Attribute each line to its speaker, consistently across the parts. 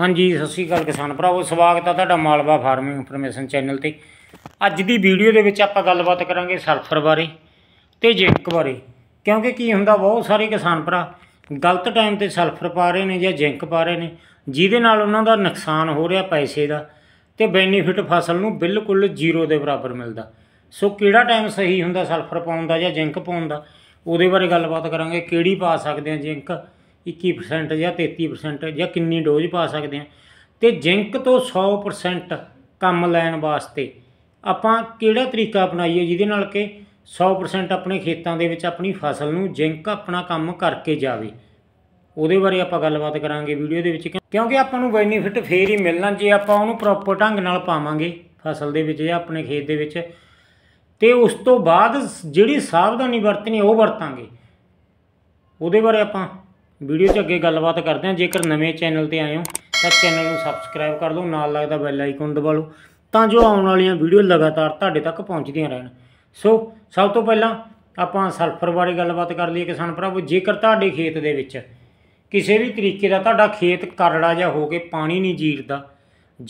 Speaker 1: ਹਾਂਜੀ ਸਤਿ ਸ਼੍ਰੀ ਅਕਾਲ ਕਿਸਾਨ ਭਰਾਵੋ ਸਵਾਗਤ ਹੈ ਤੁਹਾਡਾ ਮਾਲਵਾ ਫਾਰਮਿੰਗ ਇਨਫੋਰਮੇਸ਼ਨ ਚੈਨਲ ਤੇ ਅੱਜ ਦੀ ਵੀਡੀਓ ਦੇ ਵਿੱਚ ਆਪਾਂ ਗੱਲਬਾਤ ਕਰਾਂਗੇ ਸਲਫਰ ਬਾਰੇ ਤੇ ਜ਼ਿੰਕ ਬਾਰੇ ਕਿਉਂਕਿ ਕੀ ਹੁੰਦਾ ਬਹੁਤ ਸਾਰੇ ਕਿਸਾਨ ਭਰਾ ਗਲਤ ਟਾਈਮ ਤੇ ਸਲਫਰ ਪਾ ਰਹੇ ਨੇ ਜਾਂ ਜ਼ਿੰਕ ਪਾ ਰਹੇ ਨੇ ਜਿਹਦੇ ਨਾਲ ਉਹਨਾਂ ਦਾ ਨੁਕਸਾਨ ਹੋ ਰਿਹਾ ਪੈਸੇ ਦਾ ਤੇ ਬੈਨੀਫਿਟ ਫਸਲ ਨੂੰ ਬਿਲਕੁਲ ਜ਼ੀਰੋ ਦੇ ਬਰਾਬਰ ਮਿਲਦਾ ਸੋ ਕਿਹੜਾ ਟਾਈਮ ਸਹੀ ਹੁੰਦਾ ਸਲਫਰ ਪਾਉਣ ਦਾ ਜਾਂ ਜ਼ਿੰਕ ਪਾਉਣ ਦਾ ਉਹਦੇ ਬਾਰੇ ਗੱਲਬਾਤ ਕਰਾਂਗੇ ਕਿਹੜੀ ਪਾ ਸਕਦੇ ਆ ਜ਼ਿੰਕ 21% ਜਾਂ 33% ਜਾਂ ਕਿੰਨੀ ਡੋਜ਼ ਪਾ ਸਕਦੇ ਆ ਤੇ ਜ਼ਿੰਕ ਤੋਂ 100% ਕੰਮ ਲੈਣ ਵਾਸਤੇ ਆਪਾਂ ਕਿਹੜਾ ਤਰੀਕਾ ਅਪਣਾਈਏ ਜਿਹਦੇ ਨਾਲ ਕਿ 100% ਆਪਣੇ ਖੇਤਾਂ ਦੇ ਵਿੱਚ ਆਪਣੀ ਫਸਲ ਨੂੰ ਜ਼ਿੰਕ ਆਪਣਾ ਕੰਮ ਕਰਕੇ ਜਾਵੇ ਉਹਦੇ ਬਾਰੇ ਆਪਾਂ ਗੱਲਬਾਤ ਕਰਾਂਗੇ ਵੀਡੀਓ ਦੇ ਵਿੱਚ ਕਿਉਂਕਿ ਆਪਾਂ ਨੂੰ ਬੈਨੀਫਿਟ ਫੇਰ ਹੀ ਮਿਲਣਾ ਜੇ ਆਪਾਂ ਉਹਨੂੰ ਪ੍ਰੋਪਰ ਢੰਗ ਨਾਲ ਪਾਵਾਂਗੇ ਫਸਲ ਦੇ ਵਿੱਚ ਜਾਂ ਆਪਣੇ ਖੇਤ ਦੇ ਵਿੱਚ ਤੇ ਉਸ ਤੋਂ ਬਾਅਦ ਜਿਹੜੀ ਸਾਵਧਾਨੀ ਵਰਤਣੀ ਉਹ ਵਰਤਾਂਗੇ ਉਹਦੇ ਬਾਰੇ ਆਪਾਂ ਵੀਡੀਓ 'ਚ ਅੱਗੇ ਗੱਲਬਾਤ ਕਰਦੇ ਹਾਂ ਜੇਕਰ ਨਵੇਂ ਚੈਨਲ ਤੇ ਆਏ ਹੋ ਤਾਂ ਚੈਨਲ ਨੂੰ ਸਬਸਕ੍ਰਾਈਬ ਕਰ ਲਓ ਨਾਲ ਲੱਗਦਾ ਬੈਲ ਆਈਕਨ ਦਬਾ ਲਓ ਤਾਂ ਜੋ ਆਉਣ ਵਾਲੀਆਂ ਵੀਡੀਓ ਲਗਾਤਾਰ ਤੁਹਾਡੇ ਤੱਕ ਪਹੁੰਚਦੀਆਂ ਰਹਿਣ ਸੋ ਸਭ ਤੋਂ ਪਹਿਲਾਂ ਆਪਾਂ ਸਲਫਰ ਬਾਰੇ ਗੱਲਬਾਤ ਕਰ ਲਈਏ ਕਿਸਾਨ ਭਰਾਵੋ ਜੇਕਰ ਤੁਹਾਡੇ ਖੇਤ ਦੇ ਵਿੱਚ ਕਿਸੇ ਵੀ ਤਰੀਕੇ ਦਾ ਤੁਹਾਡਾ ਖੇਤ ਕਰੜਾ ਜਾਂ ਹੋ ਕੇ ਪਾਣੀ ਨਹੀਂ ਜੀਰਦਾ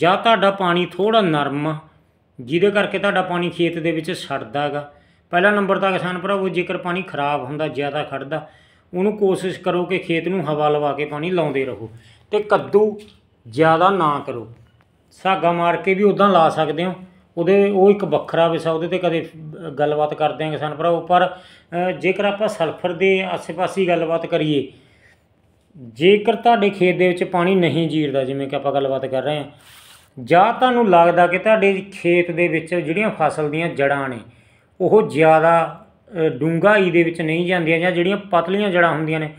Speaker 1: ਜਾਂ ਤੁਹਾਡਾ ਪਾਣੀ ਥੋੜਾ ਨਰਮ ਜਿਹਦੇ ਕਰਕੇ ਤੁਹਾਡਾ ਪਾਣੀ ਖੇਤ ਦੇ ਵਿੱਚ ਸੜਦਾਗਾ ਪਹਿਲਾ ਨੰਬਰ ਤਾਂ ਕਿਸਾਨ ਭਰਾਵੋ ਜੇਕਰ ਪਾਣੀ ਖਰਾਬ ਹੁੰਦਾ ਜ਼ਿਆਦਾ ਖੜਦਾ ਉਹਨੂੰ ਕੋਸ਼ਿਸ਼ ਕਰੋ ਕਿ ਖੇਤ ਨੂੰ ਹਵਾ ਲਵਾ ਕੇ ਪਾਣੀ ਲਾਉਂਦੇ ਰਹੋ ਤੇ ਕੱਦੂ ਜ਼ਿਆਦਾ ਨਾ ਕਰੋ ਸਾਗਾ ਮਾਰ ਕੇ ਵੀ ਉਦਾਂ ਲਾ ਸਕਦੇ ਹੋ ਉਹਦੇ ਉਹ ਇੱਕ ਵੱਖਰਾ ਵਿਸ਼ਾ ਉਹਦੇ ਤੇ ਕਦੇ ਗੱਲਬਾਤ ਕਰਦੇ ਆਂਗੇ ਕਿਸਾਨ ਭਰਾਓ ਪਰ ਜੇਕਰ ਆਪਾਂ ਸਲਫਰ ਦੇ ਆਸ ਪਾਸੀ ਗੱਲਬਾਤ ਕਰੀਏ ਜੇਕਰ ਤੁਹਾਡੇ ਖੇਤ ਦੇ ਵਿੱਚ ਪਾਣੀ ਨਹੀਂ ਜੀਰਦਾ ਜਿਵੇਂ ਕਿ ਆਪਾਂ ਗੱਲਬਾਤ ਕਰ ਰਹੇ ਹਾਂ ਜਾਂ ਤੁਹਾਨੂੰ ਲੱਗਦਾ ਕਿ ਤੁਹਾਡੇ ਖੇਤ ਦੇ ਵਿੱਚ ਜਿਹੜੀਆਂ ਫਸਲ ਦੀਆਂ ਜੜਾਂ ਨੇ ਉਹ ਜ਼ਿਆਦਾ ਡੂੰਘਾਈ ਦੇ ਵਿੱਚ ਨਹੀਂ ਜਾਂਦੀਆਂ ਜਾਂ ਜਿਹੜੀਆਂ ਪਤਲੀਆਂ ਜੜਾਂ ਹੁੰਦੀਆਂ ਨੇ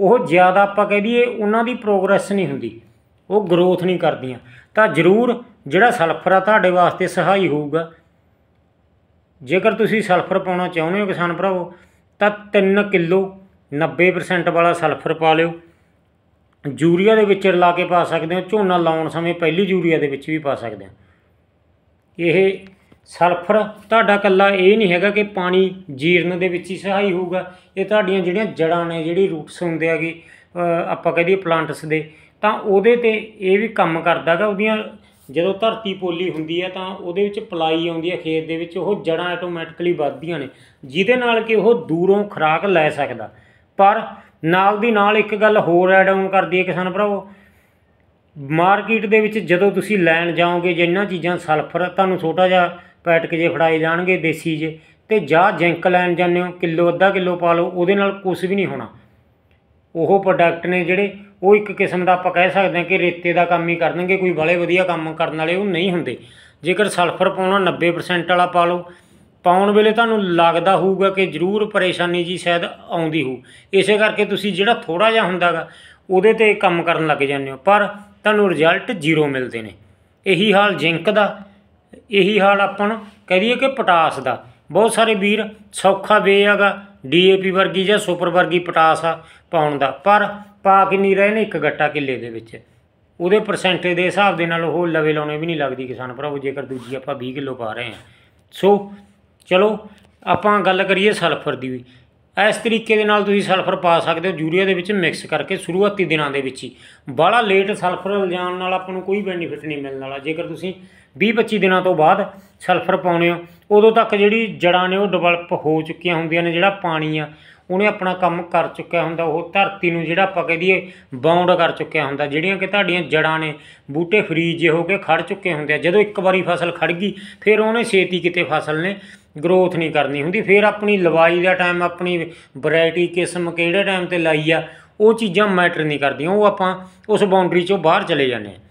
Speaker 1: ਉਹ ਜ਼ਿਆਦਾ ਆਪਾਂ ਕਹਿ ਦਈਏ ਉਹਨਾਂ ਦੀ ਪ੍ਰੋਗਰੈਸ ਨਹੀਂ ਹੁੰਦੀ ਉਹ ਗਰੋਥ ਨਹੀਂ ਕਰਦੀਆਂ ਤਾਂ ਜ਼ਰੂਰ ਜਿਹੜਾ ਸਲਫਰ ਆ ਤੁਹਾਡੇ ਵਾਸਤੇ ਸਹਾਈ ਹੋਊਗਾ ਜੇਕਰ ਤੁਸੀਂ ਸਲਫਰ ਪਾਉਣਾ ਚਾਹੁੰਦੇ ਹੋ ਕਿਸਾਨ ਭਰਾਵੋ ਤਾਂ 3 ਕਿਲੋ 90% ਵਾਲਾ ਸਲਫਰ ਪਾ ਲਿਓ ਯੂਰੀਆ ਦੇ ਵਿੱਚ ਰਲਾ ਕੇ ਪਾ ਸਕਦੇ ਹੋ ਝੋਨਾ ਲਾਉਣ ਸਮੇਂ ਪਹਿਲੀ ਯੂਰੀਆ ਦੇ ਵਿੱਚ ਵੀ ਪਾ ਸਕਦੇ ਹੋ ਇਹ ਸਲਫਰ ਤੁਹਾਡਾ ਕੱਲਾ ਇਹ ਨਹੀਂ ਹੈਗਾ ਕਿ ਪਾਣੀ ਜੀਰਨ ਦੇ ਵਿੱਚ ਹੀ ਸਹਾਈ ਹੋਊਗਾ ਇਹ ਤੁਹਾਡੀਆਂ ਜਿਹੜੀਆਂ ਜੜਾਂ ਨੇ ਜਿਹੜੀ ਰੂਟਸ ਹੁੰਦੇ ਆਗੇ ਆਪਾਂ ਕਹਿੰਦੇ ਪਲਾਂਟਸ ਦੇ ਤਾਂ ਉਹਦੇ ਤੇ ਇਹ ਵੀ ਕੰਮ ਕਰਦਾਗਾ ਉਹਦੀਆਂ ਜਦੋਂ ਧਰਤੀ ਪੋਲੀ ਹੁੰਦੀ ਹੈ ਤਾਂ ਉਹਦੇ ਵਿੱਚ ਪਲਾਈ ਆਉਂਦੀ ਹੈ ਖੇਤ ਦੇ ਵਿੱਚ ਉਹ ਜੜਾਂ ਆਟੋਮੈਟਿਕਲੀ ਵੱਧਦੀਆਂ ਨੇ ਜਿਹਦੇ ਨਾਲ ਕਿ ਉਹ ਦੂਰੋਂ ਖਰਾਕ ਲੈ ਸਕਦਾ ਪਰ ਨਾਲ ਦੀ ਨਾਲ ਇੱਕ ਗੱਲ ਹੋਰ ਐਡ ਆਨ ਕਰਦੀ ਹੈ ਕਿਸਾਨ ਭਰਾਵੋ ਮਾਰਕੀਟ ਦੇ ਵਿੱਚ ਜਦੋਂ ਤੁਸੀਂ ਲੈਣ ਜਾਓਗੇ ਜਿੰਨਾਂ ਚੀਜ਼ਾਂ ਸਲਫਰ ਤੁਹਾਨੂੰ ਛੋਟਾ ਜਿਹਾ ਪੈਟਕ ਜੇ ਫੜਾਏ ਜਾਣਗੇ ਦੇਸੀ ਜੇ ਤੇ ਜਾਂ ਜਿੰਕ ਲੈਣ ਜਾਂਦੇ ਹੋ ਕਿਲੋ ਅੱਧਾ ਕਿਲੋ ਪਾ ਲਓ ਉਹਦੇ ਨਾਲ ਕੁਝ ਵੀ ਨਹੀਂ ਹੋਣਾ ਉਹ ਪ੍ਰੋਡਕਟ ਨੇ ਜਿਹੜੇ ਉਹ ਇੱਕ ਕਿਸਮ ਦਾ ਆਪਾਂ ਕਹਿ ਸਕਦੇ ਹਾਂ ਕਿ ਰੇਤੇ ਦਾ ਕੰਮ ਹੀ ਕਰਨਗੇ ਕੋਈ ਬੜੇ ਵਧੀਆ ਕੰਮ ਕਰਨ ਵਾਲੇ ਉਹ ਨਹੀਂ ਹੁੰਦੇ ਜੇਕਰ ਸਲਫਰ ਪਾਉਣਾ 90% ਵਾਲਾ ਪਾ ਲਓ ਪਾਉਣ ਵੇਲੇ ਤੁਹਾਨੂੰ ਲੱਗਦਾ ਹੋਊਗਾ ਕਿ ਜ਼ਰੂਰ ਪਰੇਸ਼ਾਨੀ ਜੀ ਸ਼ਾਇਦ ਆਉਂਦੀ ਹੋ ਇਸੇ ਕਰਕੇ ਤੁਸੀਂ ਜਿਹੜਾ ਥੋੜਾ ਜਿਹਾ ਹੁੰਦਾਗਾ ਉਹਦੇ ਤੇ ਕੰਮ ਕਰਨ ਲੱਗ ਜਾਂਦੇ ਹੋ ਪਰ ਤੁਹਾਨੂੰ ਰਿਜ਼ਲਟ ਜ਼ੀਰੋ ਮਿਲਦੇ ਨੇ ਇਹੀ ਹਾਲ ਜ਼ਿੰਕ ਦਾ ਇਹੀ ਹਾਲ ਆਪਾਂ ਨੂੰ ਕਹਿ ਲਈਏ ਕਿ ਪੋਟਾਸ ਦਾ ਬਹੁਤ ਸਾਰੇ ਵੀਰ ਸੌਖਾ ਵੇ ਹੈਗਾ ਡੀਏਪੀ ਵਰਗੀ ਜਾਂ ਸੁਪਰ ਵਰਗੀ ਪੋਟਾਸ ਆ ਪਾਉਣ ਦਾ ਪਰ ਪਾ ਕੇ ਨਹੀਂ ਰਹੇ ਨੇ ਇੱਕ ਗੱਟਾ ਕਿੱਲੇ ਦੇ ਵਿੱਚ ਉਹਦੇ ਪਰਸੈਂਟੇਜ ਦੇ ਹਿਸਾਬ ਦੇ ਨਾਲ ਉਹ ਲਵੇ ਲਾਉਣੇ ਵੀ ਨਹੀਂ ਲੱਗਦੀ ਕਿਸਾਨ ਭਰਾਵੋ ਜੇਕਰ ਦੂਜੀ ਆਪਾਂ 20 ਕਿਲੋ ਪਾ ਰਹੇ ਹਾਂ ਸੋ ਚਲੋ ਆਪਾਂ ਗੱਲ ਕਰੀਏ ਸਲਫਰ ਦੀ ਵੀ ਇਸ ਤਰੀਕੇ ਦੇ ਨਾਲ ਤੁਸੀਂ ਸਲਫਰ ਪਾ ਸਕਦੇ ਹੋ ਯੂਰੀਆ ਦੇ ਵਿੱਚ ਮਿਕਸ ਕਰਕੇ ਸ਼ੁਰੂਆਤੀ ਦਿਨਾਂ ਦੇ ਵਿੱਚ ਹੀ ਬਾਲਾ ਲੇਟ ਸਲਫਰ ਲਿਜਾਣ ਨਾਲ ਆਪਾਂ ਨੂੰ ਕੋਈ ਬੈਨੀਫਿਟ ਨਹੀਂ ਮਿਲਣ ਵਾਲਾ ਜੇਕਰ ਤੁਸੀਂ 20-25 ਦਿਨਾਂ ਤੋਂ ਬਾਅਦ ਸਲਫਰ ਪਾਉਣੇ ਹੋ ਉਦੋਂ ਤੱਕ ਜਿਹੜੀ ਜੜਾਂ ਨੇ ਉਹ ਡਿਵੈਲਪ ਹੋ ਚੁੱਕੀਆਂ ਹੁੰਦੀਆਂ ਨੇ ਜਿਹੜਾ ਪਾਣੀ ਆ ਉਹਨੇ ਆਪਣਾ ਕੰਮ ਕਰ ਚੁੱਕਿਆ ਹੁੰਦਾ ਉਹ ਧਰਤੀ ਨੂੰ ਜਿਹੜਾ ਆਪਾਂ ਕਹ ਬਾਉਂਡ ਕਰ ਚੁੱਕਿਆ ਹੁੰਦਾ ਜਿਹੜੀਆਂ ਕਿ ਤੁਹਾਡੀਆਂ ਜੜਾਂ ਨੇ ਬੂਟੇ ਫਰੀਜ ਜੇ ਹੋ ਕੇ ਖੜ ਚੁੱਕੇ ਹੁੰਦੇ ਆ ਜਦੋਂ ਇੱਕ ਵਾਰੀ ਫਸਲ ਖੜ ਗਈ ਫਿਰ ਉਹਨੇ ਛੇਤੀ ਕਿਤੇ ਫਸਲ ਨੇ ਗਰੋਥ ਨਹੀਂ ਕਰਨੀ ਹੁੰਦੀ ਫਿਰ ਆਪਣੀ ਲਵਾਈ ਦਾ ਟਾਈਮ ਆਪਣੀ ਵੈਰਾਈਟੀ ਕਿਸਮ ਕਿਹੜੇ ਟਾਈਮ ਤੇ ਲਾਈ ਆ ਉਹ ਚੀਜ਼ਾਂ ਮੈਟਰ ਨਹੀਂ ਕਰਦੀਆਂ ਉਹ ਆਪਾਂ ਉਸ ਬਾਉਂਡਰੀ ਚੋਂ ਬਾਹਰ ਚਲੇ ਜਾਂਦੇ ਆ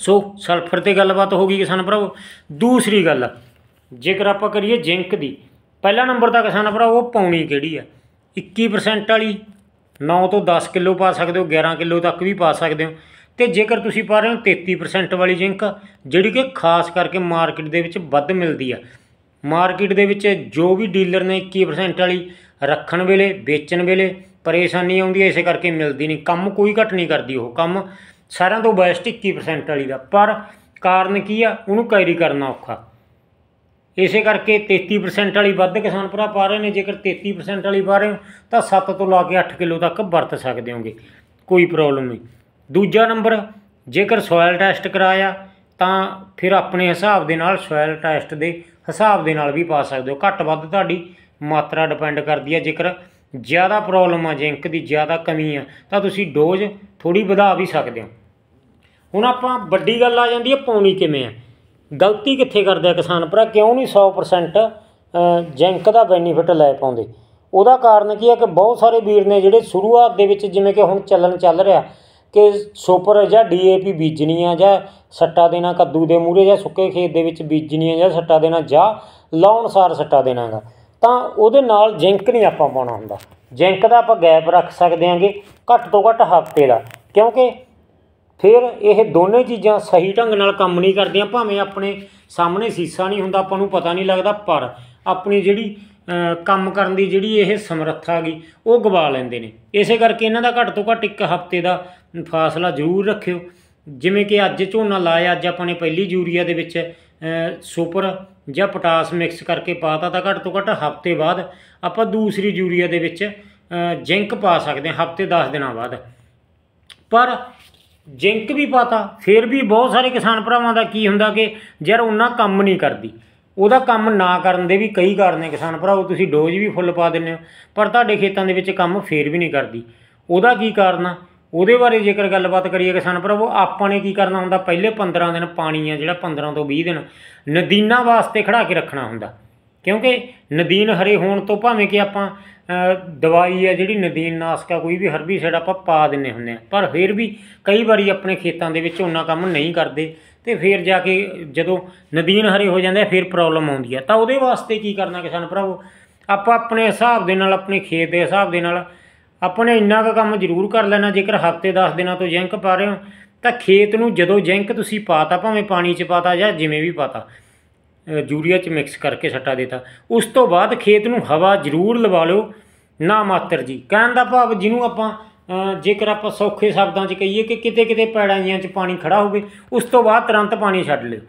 Speaker 1: ਸੋ ਸਲਫਰ ਤੇ ਗੱਲਬਾਤ ਹੋ ਗਈ ਕਿਸਾਨ ਭਰਾਵੋ ਦੂਸਰੀ ਗੱਲ ਜੇਕਰ ਆਪਾਂ ਕਰੀਏ ਜ਼ਿੰਕ ਦੀ ਪਹਿਲਾ ਨੰਬਰ ਦਾ ਕਿਸਾਨ ਉਹ ਪਾਉਣੀ ਕਿਹੜੀ ਆ 21% ਵਾਲੀ 9 ਤੋਂ 10 ਕਿਲੋ ਪਾ ਸਕਦੇ ਹੋ 11 ਕਿਲੋ ਤੱਕ ਵੀ ਪਾ ਸਕਦੇ ਹੋ ਤੇ ਜੇਕਰ ਤੁਸੀਂ ਪਾ ਰਹੇ ਹੋ 33% ਵਾਲੀ ਜ਼ਿੰਕ ਜਿਹੜੀ ਕਿ ਖਾਸ ਕਰਕੇ ਮਾਰਕੀਟ ਦੇ ਵਿੱਚ ਵੱਧ ਮਿਲਦੀ ਆ ਮਾਰਕੀਟ ਦੇ ਵਿੱਚ ਜੋ ਵੀ ਡੀਲਰ ਨੇ 21% ਵਾਲੀ ਰੱਖਣ ਵੇਲੇ ਵੇਚਣ ਵੇਲੇ ਪਰੇਸ਼ਾਨੀ ਆਉਂਦੀ ਐ ਇਸੇ ਕਰਕੇ ਮਿਲਦੀ ਨਹੀਂ ਕੰਮ ਕੋਈ ਘਟ ਨਹੀਂ ਕਰਦੀ ਉਹ ਕੰਮ ਸਾਰਿਆਂ ਤੋਂ ਬੈਸਟ 21% ਵਾਲੀ ਦਾ ਪਰ ਕਾਰਨ ਕੀ ਆ ਉਹਨੂੰ ਕੈਰੀ ਕਰਨਾ ਔਖਾ ਇਸੇ ਕਰਕੇ 33% ਵਾਲੀ ਵੱਧ ਕਿਸਾਨ ਭਰਾ ਪਾ ਰਹੇ ਨੇ ਜੇਕਰ 33% ਵਾਲੀ ਪਾ ਰਹੇ ਹੋ ਤਾਂ 7 ਤੋਂ ਲਾ ਕੇ 8 ਕਿਲੋ ਤੱਕ ਵਰਤ ਸਕਦੇ ਹੋਗੇ ਕੋਈ ਪ੍ਰੋਬਲਮ ਨਹੀਂ ਦੂਜਾ ਨੰਬਰ ਜੇਕਰ ਸੋਇਲ ਟੈਸਟ ਕਰਾਇਆ ਤਾਂ ਫਿਰ ਆਪਣੇ ਹਿਸਾਬ ਦੇ ਨਾਲ ਸੋਇਲ ਟੈਸਟ ਦੇ ਹਿਸਾਬ ਦੇ ਨਾਲ ਵੀ ਪਾ ਸਕਦੇ ਹੋ ਘੱਟ ਵੱਧ ਤੁਹਾਡੀ ਮਾਤਰਾ ਡਿਪੈਂਡ ਕਰਦੀ ਹੈ ਜੇਕਰ ਜ਼ਿਆਦਾ ਪ੍ਰੋਬਲਮ ਆ ਜ਼ਿੰਕ ਦੀ ਜ਼ਿਆਦਾ ਕਮੀ ਆ ਤਾਂ ਤੁਸੀਂ ਡੋਜ਼ ਥੋੜੀ ਵਧਾ ਵੀ ਸਕਦੇ ਹੋ ਹੁਣ ਆਪਾਂ ਵੱਡੀ ਗੱਲ ਆ ਜਾਂਦੀ ਹੈ ਪਾਉਣੀ ਕਿਵੇਂ ਆ ਗਲਤੀ ਕਿੱਥੇ ਕਰਦੇ ਆ ਕਿਸਾਨ ਭਰਾ ਕਿਉਂ ਨਹੀਂ 100% ਜ਼ਿੰਕ ਦਾ ਬੈਨੀਫਿਟ ਲੈ ਪਾਉਂਦੇ ਉਹਦਾ ਕਾਰਨ ਕੀ ਆ ਕਿ ਬਹੁਤ ਸਾਰੇ ਵੀਰ ਨੇ ਜਿਹੜੇ ਸ਼ੁਰੂਆਤ ਦੇ ਵਿੱਚ ਜਿਵੇਂ ਕਿ ਹੁਣ ਚੱਲਣ ਚੱਲ ਰਿਹਾ ਕਿ ਸੁਪਰ ਜਾਂ ਡੀਏਪੀ ਬੀਜਣੀ ਆ ਜਾਂ ਸੱਟਾ ਦੇਣਾ ਕੱਦੂ ਦੇ ਮੂਰੇ ਜਾਂ ਸੁੱਕੇ ਖੇਤ ਦੇ ਵਿੱਚ ਬੀਜਣੀ ਆ ਜਾਂ ਸੱਟਾ ਦੇਣਾ ਜਾਂ ਸਾਰ ਸੱਟਾ ਦੇਣਾਗਾ ਤਾਂ ਉਹਦੇ ਨਾਲ ਜਿੰਕ ਨਹੀਂ ਆਪਾਂ ਪਾਉਣਾ ਹੁੰਦਾ ਜਿੰਕ ਦਾ ਆਪਾਂ ਗੈਪ ਰੱਖ ਸਕਦੇ ਆਂਗੇ ਘੱਟ ਤੋਂ ਘੱਟ ਹਫ਼ਤੇ ਦਾ ਕਿਉਂਕਿ ਫਿਰ ਇਹ ਦੋਨੇ ਚੀਜ਼ਾਂ ਸਹੀ ਢੰਗ ਨਾਲ ਕੰਮ ਨਹੀਂ ਕਰਦੀਆਂ ਭਾਵੇਂ ਆਪਣੇ ਸਾਹਮਣੇ ਸੀਸਾ ਨਹੀਂ ਹੁੰਦਾ ਆਪਾਂ ਨੂੰ ਪਤਾ ਨਹੀਂ ਲੱਗਦਾ ਪਰ ਆਪਣੀ ਜਿਹੜੀ ਕੰਮ ਕਰਨ ਦੀ ਜਿਹੜੀ ਇਹ ਸਮਰੱਥਾ ਗਈ ਉਹ ਗਵਾ ਲੈਂਦੇ ਨੇ ਇਸੇ ਕਰਕੇ ਇਹਨਾਂ ਦਾ ਘੱਟ ਤੋਂ ਘੱਟ ਇੱਕ ਹਫ਼ਤੇ ਦਾ ਫਾਸਲਾ ਜ਼ਰੂਰ ਰੱਖਿਓ ਜਿਵੇਂ ਕਿ ਅੱਜ ਝੋਨਾ ਲਾਇਆ ਅੱਜ ਆਪਾਂ ਨੇ ਪਹਿਲੀ ਯੂਰੀਆ ਦੇ ਵਿੱਚ ਸੁਪਰ ਜਾਂ ਪੋਟਾਸ ਮਿਕਸ ਕਰਕੇ ਪਾਤਾ ਤਾਂ ਘੱਟ ਤੋਂ ਘੱਟ ਹਫ਼ਤੇ ਬਾਅਦ ਆਪਾਂ ਦੂਸਰੀ ਯੂਰੀਆ ਦੇ ਵਿੱਚ ਜ਼ਿੰਕ ਪਾ ਸਕਦੇ ਹਾਂ ਹਫ਼ਤੇ 10 ਦਿਨਾਂ ਬਾਅਦ ਪਰ ਜਿੰਕ ਵੀ ਪਾਤਾ ਫਿਰ ਵੀ ਬਹੁਤ ਸਾਰੇ ਕਿਸਾਨ ਭਰਾਵਾਂ ਦਾ ਕੀ ਹੁੰਦਾ ਕਿ ਜਰ ਉਹਨਾਂ ਕੰਮ ਨਹੀਂ ਕਰਦੀ ਉਹਦਾ ਕੰਮ ਨਾ ਕਰਨ ਦੇ ਵੀ ਕਈ ਕਾਰਨ ਨੇ ਕਿਸਾਨ ਭਰਾਓ ਤੁਸੀਂ ਡੋਜ਼ ਵੀ ਫੁੱਲ ਪਾ ਦਿੰਦੇ ਹੋ ਪਰ ਤੁਹਾਡੇ ਖੇਤਾਂ ਦੇ ਵਿੱਚ ਕੰਮ ਫੇਰ ਵੀ ਨਹੀਂ ਕਰਦੀ ਉਹਦਾ ਕੀ ਕਾਰਨ ਆ ਉਹਦੇ ਬਾਰੇ ਜੇਕਰ ਗੱਲਬਾਤ ਕਰੀਏ ਕਿਸਾਨ ਪ੍ਰਭੂ ਆਪਾਂ ਨੇ ਕੀ ਕਰਨਾ ਹੁੰਦਾ ਪਹਿਲੇ 15 ਦਿਨ ਪਾਣੀ ਆ ਜਿਹੜਾ 15 ਤੋਂ 20 ਦਿਨ ਨਦੀਨਾ ਵਾਸਤੇ ਖੜਾ ਕੇ ਰੱਖਣਾ ਹੁੰਦਾ ਕਿਉਂਕਿ ਨਦੀਨ ਹਰੇ ਹੋਣ ਤੋਂ ਭਾਵੇਂ ਕਿ ਆਪਾਂ ਦਵਾਈ ਹੈ ਜਿਹੜੀ ਨਦੀਨ ਨਾਸਕਾ ਕੋਈ ਵੀ ਹਰਬੀ ਹਰਬੀਸਾਈਡ ਆਪਾਂ ਪਾ ਦਿੰਨੇ ਹੁੰਦੇ ਆ ਪਰ ਫਿਰ ਵੀ ਕਈ ਵਾਰੀ ਆਪਣੇ ਖੇਤਾਂ ਦੇ ਵਿੱਚ ਉਹਨਾਂ ਕੰਮ ਨਹੀਂ ਕਰਦੇ ਤੇ ਫਿਰ ਜਾ ਕੇ ਜਦੋਂ ਨਦੀਨ ਹਰੇ ਹੋ ਜਾਂਦੇ ਆ ਫਿਰ ਪ੍ਰੋਬਲਮ ਆਉਂਦੀ ਹੈ ਤਾਂ ਉਹਦੇ ਵਾਸਤੇ ਕੀ ਕਰਨਾ ਕਿਸਾਨ ਭਰਾਵੋ ਆਪਾਂ ਆਪਣੇ ਹਿਸਾਬ ਦੇ ਨਾਲ ਆਪਣੇ ਖੇਤ ਦੇ ਹਿਸਾਬ ਦੇ ਨਾਲ ਆਪਣੇ ਇੰਨਾ ਕੁ ਕੰਮ ਜ਼ਰੂਰ ਕਰ ਲੈਣਾ ਜੇਕਰ ਹਫਤੇ 10 ਦਿਨਾਂ ਤੋਂ ਜਿੰਕ ਪਾ ਰਹੇ ਹੋ ਤਾਂ ਖੇਤ ਨੂੰ ਜਦੋਂ ਜਿੰਕ ਤੁਸੀਂ ਪਾਤਾ ਭਾਵੇਂ ਪਾਣੀ 'ਚ ਪਾਤਾ ਜਾਂ ਜਿਵੇਂ ਵੀ ਪਾਤਾ ਯੂਰੀਆ 'ਚ ਮਿਕਸ ਕਰਕੇ ਛੱਟਾ ਦਿੱਤਾ ਉਸ ਤੋਂ ਬਾਅਦ ਖੇਤ ਨੂੰ ਹਵਾ ਜ਼ਰੂਰ ਲਵਾ ਲਓ ਨਾ ਮਾਤਰ ਜੀ ਕਹਿਣ ਦਾ ਭਾਵ ਜਿਹਨੂੰ ਆਪਾਂ ਜੇਕਰ ਆਪਾਂ ਸੌਖੇ ਸ਼ਬਦਾਂ 'ਚ ਕਹੀਏ ਕਿ ਕਿਤੇ ਕਿਤੇ ਪੈੜਾਂ ਜੀਆਂ 'ਚ ਪਾਣੀ ਖੜਾ ਹੋਵੇ ਉਸ ਤੋਂ ਬਾਅਦ ਤੁਰੰਤ ਪਾਣੀ ਛੱਡ ਲਿਓ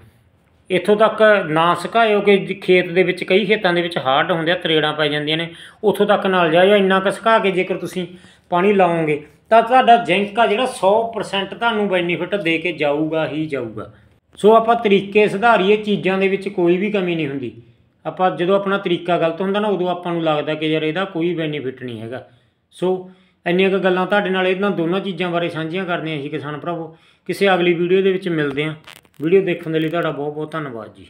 Speaker 1: ਇੱਥੋਂ ਤੱਕ ਨਾ ਸੁਕਾਇਓ ਕਿ ਖੇਤ ਦੇ ਵਿੱਚ ਕਈ ਖੇਤਾਂ ਦੇ ਵਿੱਚ ਹਾਰਡ ਹੁੰਦੇ ਆ ਤਰੇੜਾਂ ਪੈ ਜਾਂਦੀਆਂ ਨੇ ਉੱਥੋਂ ਤੱਕ ਨਾਲ ਜਾਇਓ ਇੰਨਾ ਕੁ ਸਕਾ ਕੇ ਜੇਕਰ ਤੁਸੀਂ ਪਾਣੀ ਲਾਓਗੇ ਤਾਂ ਤੁਹਾਡਾ ਜ਼ਿੰਕ ਆ ਜਿਹੜਾ 100% ਤੁਹਾਨੂੰ ਬੈਨੀਫਿਟ ਦੇ ਕੇ ਜਾਊਗਾ ਹੀ ਜਾਊਗਾ ਸੋ ਆਪਾਂ ਤਰੀਕੇ ਸੁਧਾਰੀਏ ਚੀਜ਼ਾਂ ਦੇ ਵਿੱਚ ਕੋਈ ਵੀ ਕਮੀ ਨਹੀਂ ਹੁੰਦੀ ਆਪਾਂ ਜਦੋਂ ਆਪਣਾ ਤਰੀਕਾ ਗਲਤ ਹੁੰਦਾ ਨਾ ਉਦੋਂ ਆਪਾਂ ਨੂੰ ਲੱਗਦਾ ਕਿ ਯਾਰ ਇਹਦਾ ਕੋਈ ਬੈਨੀਫਿਟ ਨਹੀਂ ਹੈਗਾ ਸੋ ਇੰਨੀਆਂ ਕੁ ਗੱਲਾਂ ਤੁਹਾਡੇ ਨਾਲ ਇਹਨਾਂ ਦੋਨਾਂ ਚੀਜ਼ਾਂ ਬਾਰੇ ਸਾਂਝੀਆਂ ਕਰਦੇ ਆਂ ਜੀ ਕਿਸਾਨ ਭਰਾਵੋ ਕਿਸੇ ਅਗਲੀ ਵੀਡੀਓ ਦੇ ਵਿੱਚ ਮਿਲਦੇ ਆਂ ਵੀਡੀਓ ਦੇਖਣ ਦੇ ਲਈ ਤੁਹਾਡਾ ਬਹੁਤ ਬਹੁਤ ਧੰਨਵਾਦ ਜੀ